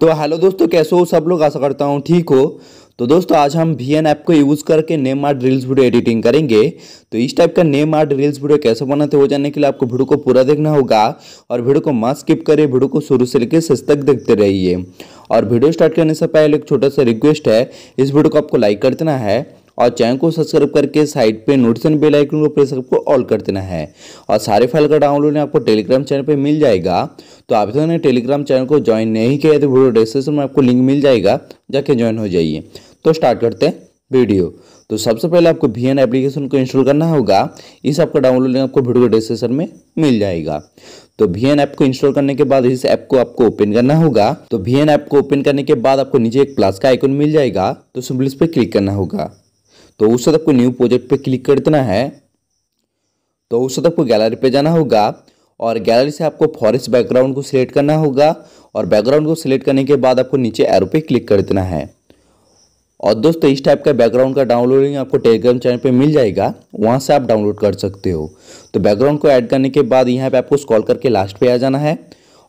तो हेलो दोस्तों कैसे हो सब लोग आशा करता हूँ ठीक हो तो दोस्तों आज हम भी एन ऐप को यूज़ करके name art reels video editing करेंगे तो इस टाइप का नेम आर्ट रील्स वीडियो कैसे बनाते हो जाने के लिए आपको वीडियो को पूरा देखना होगा और वीडियो को मास्क स्किप करें वीडियो को शुरू से लेकर शेष तक देखते रहिए और वीडियो स्टार्ट करने से पहले एक छोटा सा रिक्वेस्ट है इस वीडियो को आपको लाइक कर देना है और चैनल को सब्सक्राइब करके साइड पे नोटिफिकेशन बेल आइकन को प्रेस करके ऑल कर देना है और सारे फाइल का डाउनलोड आपको टेलीग्राम चैनल पर मिल जाएगा तो आप ने टेलीग्राम चैनल को ज्वाइन नहीं किया तो वीडियो डिस्क्रिप्शन में आपको लिंक मिल जाएगा जाके ज्वाइन हो जाइए तो स्टार्ट करते हैं वीडियो तो सबसे पहले आपको वी एन एप्लीकेशन को इंस्टॉल करना होगा इस ऐप का डाउनलोड लिंक आपको वीडियो डिस्क्रिप्शन में मिल जाएगा तो वी एन ऐप को इंस्टॉल करने के बाद इस ऐप को आपको ओपन करना होगा तो वी एन ऐप को ओपन करने के बाद आपको नीचे एक प्लस का आइकन मिल जाएगा तो सिंपल इस पर क्लिक करना होगा तो उस वक्त आपको न्यू प्रोजेक्ट पे क्लिक कर देना है तो उस वक्त आपको गैलरी पे जाना होगा और गैलरी से आपको फॉरेस्ट बैकग्राउंड को सिलेक्ट करना होगा और बैकग्राउंड को सिलेक्ट करने के बाद आपको नीचे एरो पे क्लिक कर देना है और दोस्तों इस टाइप का बैकग्राउंड का डाउनलोडिंग आपको टेलीग्राम चैनल पे मिल जाएगा वहाँ से आप डाउनलोड कर सकते हो तो बैकग्राउंड को ऐड करने के बाद यहाँ पे आपको स्कॉल करके लास्ट पे आ जाना है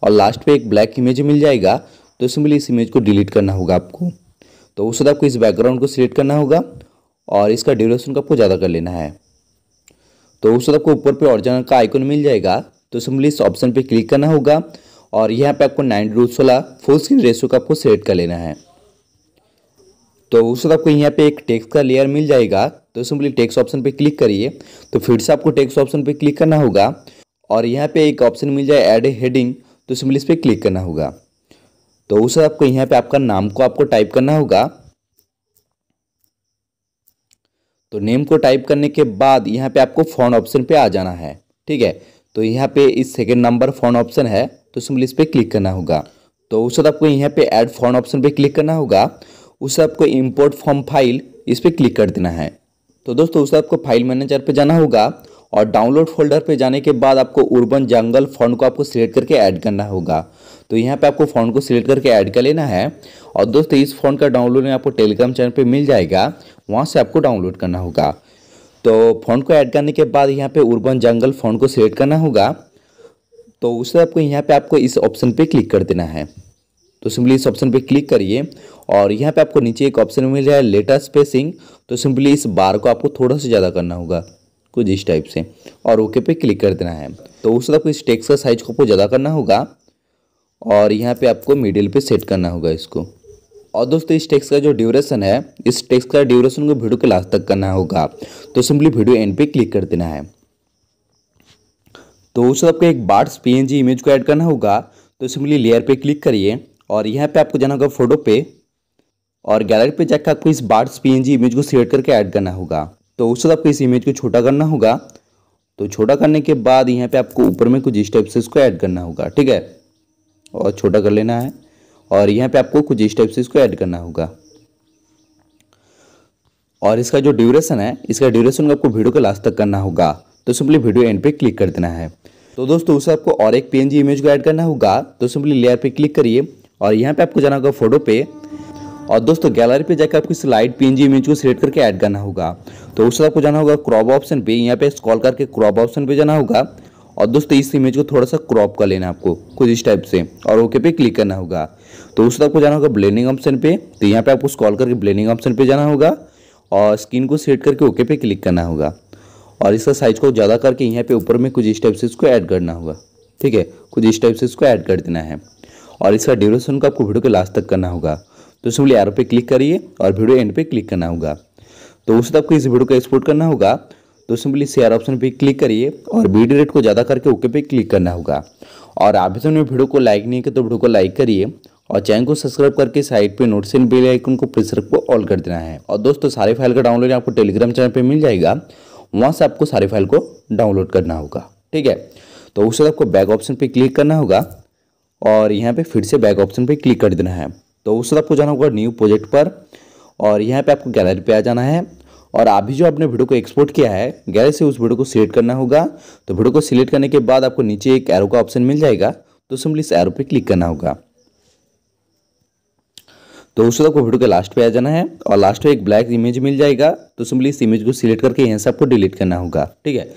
और लास्ट पे एक ब्लैक इमेज मिल जाएगा तो सिंपली इस इमेज को डिलीट करना होगा आपको तो उस वक्त आपको इस बैकग्राउंड को सिलेक्ट करना होगा और इसका ड्यूरेशन को आपको ज़्यादा कर लेना है तो उस वक्त आपको ऊपर पे ऑरिजिनल का आइकन मिल जाएगा तो सिंपली इस ऑप्शन पे क्लिक करना होगा और यहाँ पे आपको नाइन रूट वाला फुल स्क्रीन रेशो का आपको सेलेक्ट कर लेना है तो उस वक्त आपको यहाँ पे एक टेक्स का लेयर मिल जाएगा तो सिंपली टेक्स ऑप्शन पर क्लिक करिए तो फिर से आपको टेक्स ऑप्शन पर क्लिक करना होगा और यहाँ पर एक ऑप्शन मिल जाए एड ए हेडिंग तो सिंपली इस पर क्लिक करना होगा तो उस वक्त आपको यहाँ पर आपका नाम को आपको टाइप करना होगा तो नेम को टाइप करने के बाद यहाँ पे आपको फोन ऑप्शन पे आ जाना है ठीक है तो यहाँ पे इस सेकेंड नंबर फोन ऑप्शन है तो सिंपली इस पर क्लिक करना होगा तो उस आपको यहाँ पे ऐड फोन ऑप्शन पे क्लिक करना होगा उस आपको इम्पोर्ट फॉर्म फाइल इस पर क्लिक कर देना है तो दोस्तों उस आपको फाइल मैनेजर पर जाना होगा और डाउनलोड फोल्डर पे जाने के बाद आपको उर्बन जंगल फोन को आपको सिलेक्ट करके ऐड करना होगा तो यहाँ पे आपको फोन को सिलेक्ट करके ऐड कर लेना है और दोस्तों इस फ़ोन का डाउनलोड आपको टेलीग्राम चैनल पर मिल जाएगा वहाँ से आपको डाउनलोड करना होगा तो फ़ोन को ऐड करने के बाद यहाँ पे उर्बन जंगल फ़ोन को सेलेक्ट करना होगा तो उससे आपको यहाँ पे आपको इस ऑप्शन पे क्लिक कर देना है तो सिंपली इस ऑप्शन पे क्लिक करिए और यहाँ पे आपको नीचे एक ऑप्शन मिल रहा है लेटर स्पेसिंग तो सिंपली इस बार को आपको थोड़ा सा ज़्यादा करना होगा कुछ इस टाइप से और ओके पे क्लिक कर देना है तो उससे आपको इस टेक्स का साइज को आपको ज़्यादा करना होगा और यहाँ पर आपको मिडिल पर सेट करना होगा इसको और दोस्तों इस टेक्स का जो ड्यूरेशन है इस टेक्स का ड्यूरेशन को वीडियो के लास्ट तक करना होगा तो सिंपली वीडियो एंड पे क्लिक कर देना है तो उस आपको एक बार्ट्स पीएनजी इमेज को ऐड करना होगा तो सिंपली लेयर पे क्लिक करिए और यहाँ पे आपको जाना होगा फोटो पे और गैलरी पे जाकर आपको इस बार्ट्स पीएनजी इमेज को सिलेक्ट करके ऐड करना होगा तो उस आपको इस इमेज को छोटा करना होगा तो छोटा करने के बाद यहाँ पे आपको ऊपर में कुछ इस को इसको ऐड करना होगा ठीक है और छोटा कर लेना है और यहाँ पे आपको कुछ स्टेप्स इसको ऐड करना होगा और इसका जो ड्यूरेशन है इसका ड्यूरेशन आपको वीडियो के लास्ट तक करना होगा तो सिंपली वीडियो एंड पे क्लिक कर देना है तो दोस्तों उसे आपको और एक पीएनजी इमेज को ऐड करना होगा तो सिंपली लेयर पे क्लिक करिए और यहाँ पे आपको जाना होगा फोटो पे और दोस्तों गैलरी पे जाकर आपको स्लाइड पीएनजी इमेज को सिलेक्ट करके ऐड करना होगा तो उससे आपको जाना होगा क्रॉप ऑप्शन पे यहाँ पे स्कॉल करके क्रॉप ऑप्शन पे जाना होगा और दोस्तों इस इमेज को थोड़ा सा क्रॉप कर लेना आपको कुछ इस टाइप से और ओके पे क्लिक करना होगा तो तक आपको जाना होगा ब्लेंडिंग ऑप्शन पे तो यहाँ पे आपको स्कॉल करके ब्लेंडिंग ऑप्शन पे जाना होगा और स्क्रीन को सेट करके ओके पे क्लिक करना होगा और इसका साइज को ज़्यादा करके यहाँ पे ऊपर में कुछ इस टाइप से इसको ऐड करना होगा ठीक है कुछ इस टाइप से इसको ऐड कर देना है और इसका ड्यूरेशन को आपको वीडियो के लास्ट तक करना होगा तो सिंपली एरो पे क्लिक करिए और वीडियो एंड पे क्लिक करना होगा तो उस आपको इस वीडियो को एक्सपोर्ट करना होगा तो सिंपली शेयर ऑप्शन पे क्लिक करिए और वीडियो रेट को ज़्यादा करके ओके पे क्लिक करना होगा और आप भी तुमने तो वीडियो को लाइक नहीं किया तो वीडियो को लाइक करिए और चैनल को सब्सक्राइब करके साइड पे नोटिफिकेशन बेल आइकन को प्रेस को ऑल कर देना है और दोस्तों सारे फाइल का डाउनलोड आपको टेलीग्राम चैनल पर मिल जाएगा वहाँ से आपको सारे फाइल को डाउनलोड करना होगा ठीक है तो उसके आपको बैक ऑप्शन पर क्लिक करना होगा और यहाँ पर फिर से बैक ऑप्शन पर क्लिक कर देना है तो उस आपको जाना होगा न्यू प्रोजेक्ट पर और यहाँ पर आपको गैलरी पर आ जाना है और आप भी जो आपने वीडियो को एक्सपोर्ट किया है गैलरी से उस वीडियो को सिलेक्ट करना होगा तो वीडियो को सिलेक्ट करने के बाद आपको नीचे एक एरो का ऑप्शन मिल जाएगा तो सिंपली इस एरो पे क्लिक करना होगा तो उस आपको वीडियो के लास्ट पे आ जाना है और लास्ट में एक ब्लैक इमेज मिल जाएगा तो सिंपली इस इमेज को सिलेक्ट करके यहाँ से आपको डिलीट करना होगा ठीक है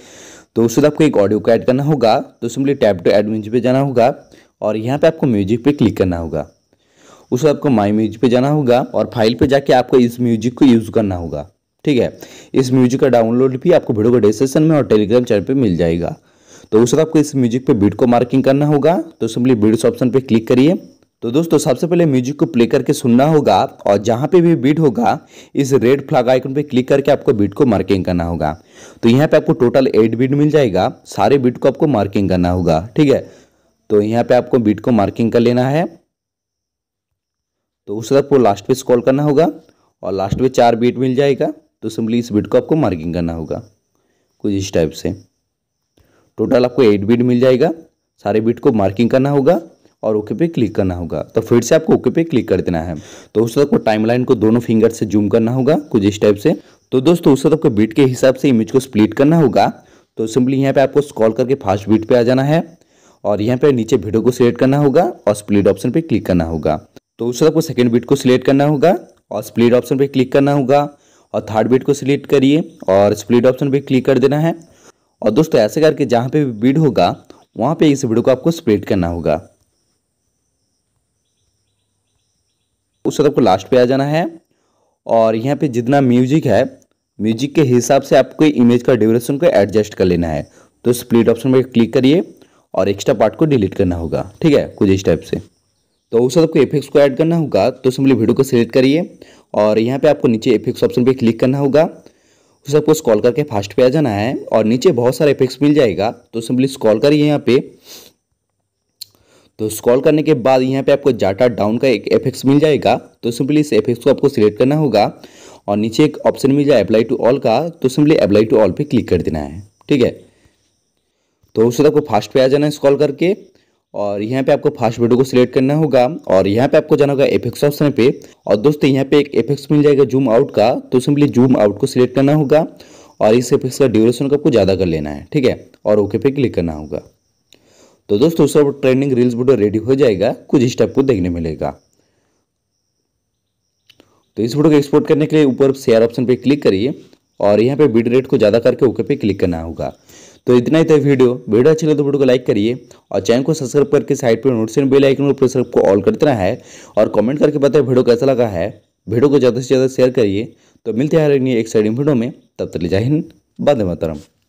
तो उस आपको एक ऑडियो को ऐड करना होगा तो simply tap to add music पे जाना होगा और यहाँ पे आपको म्यूजिक पे क्लिक करना होगा उस आपको माई म्यूजिक पे जाना होगा और फाइल पे जाके आपको इस म्यूजिक को यूज़ करना होगा ठीक है इस म्यूजिक का डाउनलोड भी आपको वीडियो को डिस्क्रिप्शन में और टेलीग्राम चैनल पर मिल जाएगा तो उस आपको इस म्यूजिक पे बीट को मार्किंग करना होगा तो सिंपली बीट्स ऑप्शन पे क्लिक करिए तो दोस्तों सबसे पहले म्यूजिक को प्ले करके सुनना होगा और जहाँ पे भी बीट होगा इस रेड फ्लैग आइकन पे क्लिक करके आपको बीट को मार्किंग करना होगा तो यहाँ पे आपको टोटल एट बीट मिल जाएगा सारे बीट को आपको मार्किंग करना होगा ठीक है तो यहाँ पे आपको बीट को मार्किंग कर लेना है तो उस आपको लास्ट पे स्कॉल करना होगा और लास्ट पे चार बीट मिल जाएगा तो सिंपली इस बिट को आपको मार्किंग करना होगा कुछ इस टाइप से टोटल आपको एट बिट मिल जाएगा सारे बिट को मार्किंग करना होगा और ओके पे क्लिक करना होगा तो फिर से आपको ओके पे क्लिक कर देना है तो उस वक्त आपको टाइमलाइन को दोनों फिंगर से जूम करना होगा कुछ इस टाइप से तो दोस्तों उस वक्त बीट के हिसाब से इमेज को स्प्लिट करना होगा तो सिंपली यहाँ पे आपको स्कॉल करके फास्ट बीट पे आ जाना है और यहाँ पे नीचे वीडियो को सिलेक्ट करना होगा और स्प्लिट ऑप्शन पे क्लिक करना होगा तो उस वक्त सेकेंड बीट को सिलेक्ट करना होगा और स्प्लिट ऑप्शन पे क्लिक करना होगा और थर्ड बीट को सिलेक्ट करिए और स्प्लिट ऑप्शन पर क्लिक कर देना है और दोस्तों ऐसे करके जहाँ पे भी बीड होगा वहाँ पे इस वीडियो को आपको स्प्लिट करना होगा उस आपको लास्ट पे आ जाना है और यहाँ पे जितना म्यूजिक है म्यूजिक के हिसाब से आपको इमेज का ड्यूरेशन को एडजस्ट कर लेना है तो स्प्लिट ऑप्शन पर क्लिक करिए और एक्स्ट्रा पार्ट को डिलीट करना होगा ठीक है कुछ इस टाइप से तो उस आपको इफेक्ट्स को ऐड करना होगा तो सिंपली वीडियो को सिलेक्ट करिए और यहाँ पे आपको नीचे एफेक्स ऑप्शन पे क्लिक करना होगा उसे आपको स्कॉल करके फास्ट पे आ जाना है और नीचे बहुत सारे इफेक्ट्स मिल जाएगा तो सिंपली स्कॉल करिए यहाँ पे तो स्कॉल करने के बाद यहाँ पे आपको जाटा डाउन का एक इफेक्ट्स मिल जाएगा तो सिंपली इस इफेक्ट्स को आपको सिलेक्ट करना होगा और नीचे एक ऑप्शन मिल जाए अप्लाई टू ऑल का तो सिंपली अप्लाई टू ऑल पर क्लिक कर देना है ठीक है तो उसको आपको फास्ट पे आ जाना है स्कॉल करके और यहाँ पे आपको फास्ट वीडियो को सिलेक्ट करना होगा और यहाँ पे आपको जाना होगा एफेक्स ऑप्शन पे और दोस्तों यहाँ पे एक एफेक्स मिल जाएगा जूम आउट का तो सिंपली जूम आउट को सिलेक्ट करना होगा और इस एफेक्स का ड्यूरेशन को आपको ज़्यादा कर लेना है ठीक है और ओके पे क्लिक करना होगा तो दोस्तों सब ट्रेंडिंग रील्स वीडियो रेडी हो जाएगा कुछ इस टाइप को देखने मिलेगा तो इस वीडियो को एक्सपोर्ट करने के लिए ऊपर शेयर ऑप्शन पर क्लिक करिए और यहाँ पे बीड रेट को ज़्यादा करके ओके पे क्लिक करना होगा तो इतना ही था वीडियो वीडियो अच्छी लगे तो वीडियो को लाइक करिए और चैनल को सब्सक्राइब करके साइड पर नोटिस बेल आइकन को प्रेस को ऑल कर देना है और कमेंट करके बताए वीडियो कैसा लगा है वीडियो को ज़्यादा से ज़्यादा शेयर करिए तो मिलते हैं एक साइड वीडियो में तब तक ले जाए हिंद बाद मातरम